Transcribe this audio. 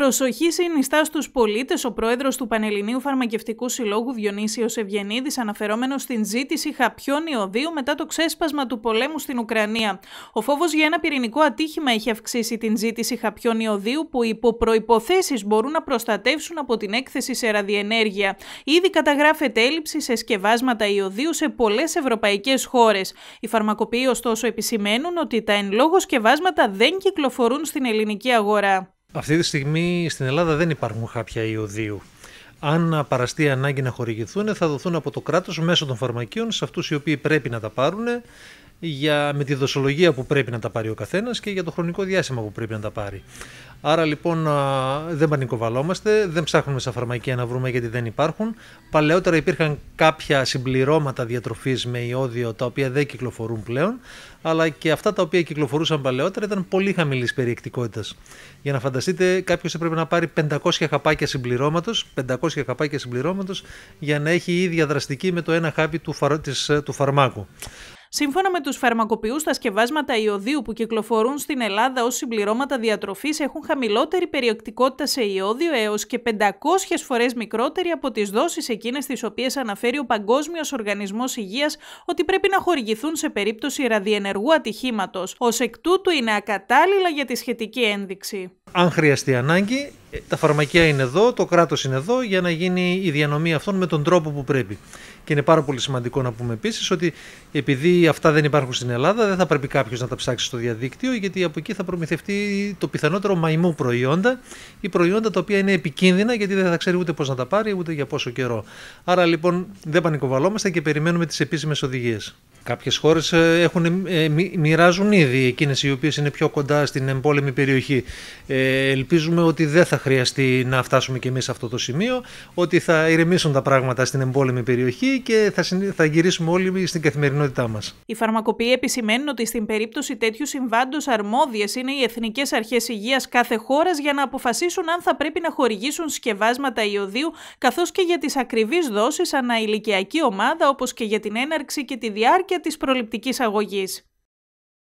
Προσοχή συνιστά στους πολίτες ο πρόεδρος του Πανελληνίου Φαρμακευτικού Συλλόγου Διονύσιος Ευγενίδης, αναφερόμενος στην ζήτηση χαπιών ιωδίου μετά το ξέσπασμα του πολέμου στην Ουκρανία. Ο φόβος για ένα πυρηνικό ατύχημα έχει αυξήσει την ζήτηση χαπιών ιωδίου που υπό προποθέσει μπορούν να προστατεύσουν από την έκθεση σε ραδιενέργεια. Ήδη καταγράφεται έλλειψη σε σκευάσματα ιωδίου σε πολλές ευρωπαϊκές χώρες. Οι φαρμακοποιοί, ωστόσο, επισημαίνουν ότι τα εν λόγω σκευάσματα δεν κυκλοφορούν στην ελληνική αγορά. Αυτή τη στιγμή στην Ελλάδα δεν υπάρχουν χάπια ιωδίου. Αν παραστεί ανάγκη να χορηγηθούν, θα δοθούν από το κράτος μέσω των φαρμακείων σε αυτούς οι οποίοι πρέπει να τα πάρουν για, με τη δοσολογία που πρέπει να τα πάρει ο καθένας και για το χρονικό διάστημα που πρέπει να τα πάρει. Άρα λοιπόν δεν πανικοβαλόμαστε, δεν ψάχνουμε στα φαρμακεία να βρούμε γιατί δεν υπάρχουν. Παλαιότερα υπήρχαν κάποια συμπληρώματα διατροφής με ιόδιο τα οποία δεν κυκλοφορούν πλέον, αλλά και αυτά τα οποία κυκλοφορούσαν παλαιότερα ήταν πολύ χαμηλής περιεκτικότητας. Για να φανταστείτε, κάποιος έπρεπε να πάρει 500 χαπάκια συμπληρώματος 500 χαπάκια συμπληρώματος για να έχει η ίδια δραστική με το ένα χάπι του, φαρ... Ε, του φαρμάκου. Σύμφωνα με τους φαρμακοποιούς, τα σκευάσματα ιωδίου που κυκλοφορούν στην Ελλάδα ως συμπληρώματα διατροφής έχουν χαμηλότερη περιεκτικότητα σε ιόδιο έως και 500 φορές μικρότερη από τις δόσεις εκείνες τις οποίες αναφέρει ο Παγκόσμιος Οργανισμός Υγείας ότι πρέπει να χορηγηθούν σε περίπτωση ραδιενεργού ατυχήματος. Ως εκ τούτου είναι ακατάλληλα για τη σχετική ένδειξη αν χρειαστεί ανάγκη, τα φαρμακεία είναι εδώ, το κράτος είναι εδώ για να γίνει η διανομή αυτών με τον τρόπο που πρέπει. Και είναι πάρα πολύ σημαντικό να πούμε επίσης ότι επειδή αυτά δεν υπάρχουν στην Ελλάδα, δεν θα πρέπει κάποιος να τα ψάξει στο διαδίκτυο, γιατί από εκεί θα προμηθευτεί το πιθανότερο μαϊμού προϊόντα ή προϊόντα τα οποία είναι επικίνδυνα, γιατί δεν θα ξέρει ούτε πώς να τα πάρει, ούτε για πόσο καιρό. Άρα λοιπόν δεν πανικοβαλόμαστε και περιμένουμε τις επίσημες οδηγίες. Κάποιες χώρες ε, έχουν, ε, μοιράζουν ήδη εκείνες οι οποίες είναι πιο κοντά στην εμπόλεμη περιοχή. Ε, ελπίζουμε ότι δεν θα χρειαστεί να φτάσουμε και εμείς σε αυτό το σημείο, ότι θα ηρεμήσουν τα πράγματα στην εμπόλεμη περιοχή και θα, θα γυρίσουμε όλοι στην καθημερινότητά μας. Οι φαρμακοποιοί επισημαίνουν ότι στην περίπτωση τέτοιου συμβάντος αρμόδιες είναι οι εθνικές αρχές υγείας κάθε χώρας για να αποφασίσουν αν θα πρέπει να χορηγήσουν σκευάσματα ιωδίου καθώς και για τις ακριβείς δόσεις αναηλικιακή ομάδα όπως και για την έναρξη και τη διάρκεια και της προληπτικής αγωγής.